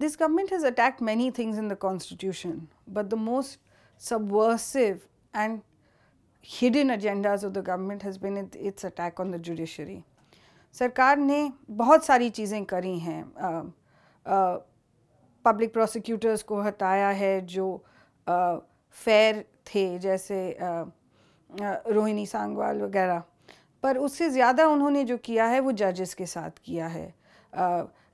This government has attacked many things in the constitution, but the most subversive and hidden agendas of the government has been its attack on the judiciary सरकार ने बहुत सारी चीज़ें करी हैं public prosecutors को हटाया है जो फेयर थे जैसे रोहिणी सांगवाल वगैरह पर उससे ज़्यादा उन्होंने जो किया है वो जजेस के साथ किया है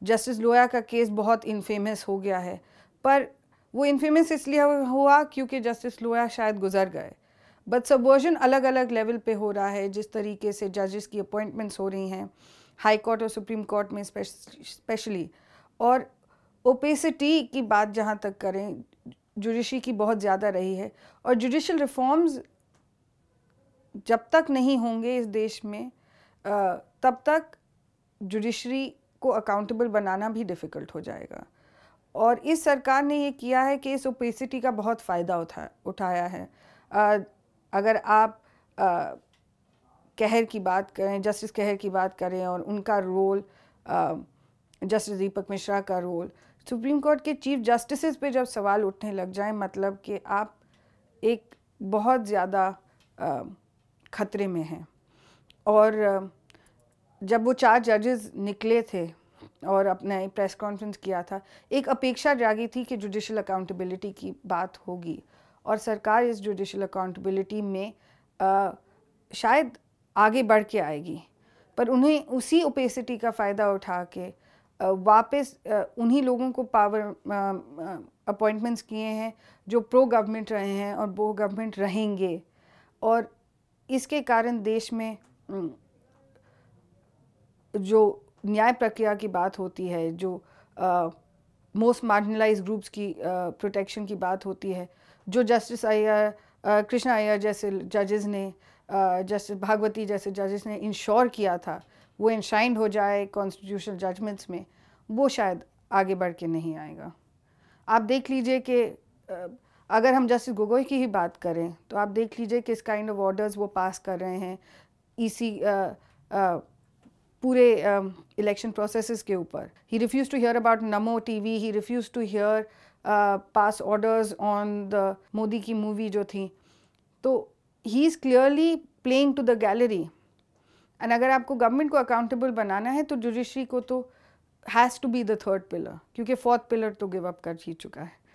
जस्टिस लोया का केस बहुत इनफेमस हो गया है पर वो इनफेमस इसलिए हुआ क्योंकि जस्टिस लोया शायद गुजर गए बट सबवर्जन अलग अलग लेवल पे हो रहा है जिस तरीके से जजेस की अपॉइंटमेंट्स हो रही हैं हाई कोर्ट और सुप्रीम कोर्ट में स्पेशली और ओपेसिटी की बात जहाँ तक करें जुडिशरी की बहुत ज़्यादा रही है और जुडिशल रिफॉर्म्स जब तक नहीं होंगे इस देश में तब तक जुडिशरी को अकाउंटेबल बनाना भी डिफ़िकल्ट हो जाएगा और इस सरकार ने ये किया है कि इस ओपेसिटी का बहुत फ़ायदा उठा उठाया है आ, अगर आप आ, कहर की बात करें जस्टिस कहर की बात करें और उनका रोल जस्टिस दीपक मिश्रा का रोल सुप्रीम कोर्ट के चीफ जस्टिस पे जब सवाल उठने लग जाए मतलब कि आप एक बहुत ज़्यादा ख़तरे में हैं और जब वो चार जजेस निकले थे और अपने प्रेस कॉन्फ्रेंस किया था एक अपेक्षा जागी थी कि जुडिशल अकाउंटेबिलिटी की बात होगी और सरकार इस जुडिशल अकाउंटेबिलिटी में आ, शायद आगे बढ़ के आएगी पर उन्हें उसी ओपेसिटी का फ़ायदा उठा के वापस उन्हीं लोगों को पावर अपॉइंटमेंट्स किए हैं जो प्रो गवर्नमेंट रहे हैं और वो गवर्नमेंट रहेंगे और इसके कारण देश में जो न्याय प्रक्रिया की बात होती है जो मोस्ट मार्जिनलाइज ग्रुप्स की प्रोटेक्शन uh, की बात होती है जो जस्टिस अयर कृष्णा अयर जैसे जजेस ने जस्टिस भागवती जैसे जजेस ने इंश्योर किया था वो इंशाइंड हो जाए कॉन्स्टिट्यूशनल जजमेंट्स में वो शायद आगे बढ़ के नहीं आएगा आप देख लीजिए कि अगर हम जस्टिस गोगोई की ही बात करें तो आप देख लीजिए किस काइंड ऑफ ऑर्डर्स वो पास कर रहे हैं uh, uh, पूरे इलेक्शन um, प्रोसेस के ऊपर ही refuse to hear about NaMo T V he refuse to hear pass orders on the Modi की मूवी जो थी तो he is clearly playing to the gallery and अगर आपको गवर्नमेंट को अकाउंटेबल बनाना है तो जुडिशरी को तो has to be the third pillar क्योंकि फोर्थ पिलर तो गिव अप कर ही चुका है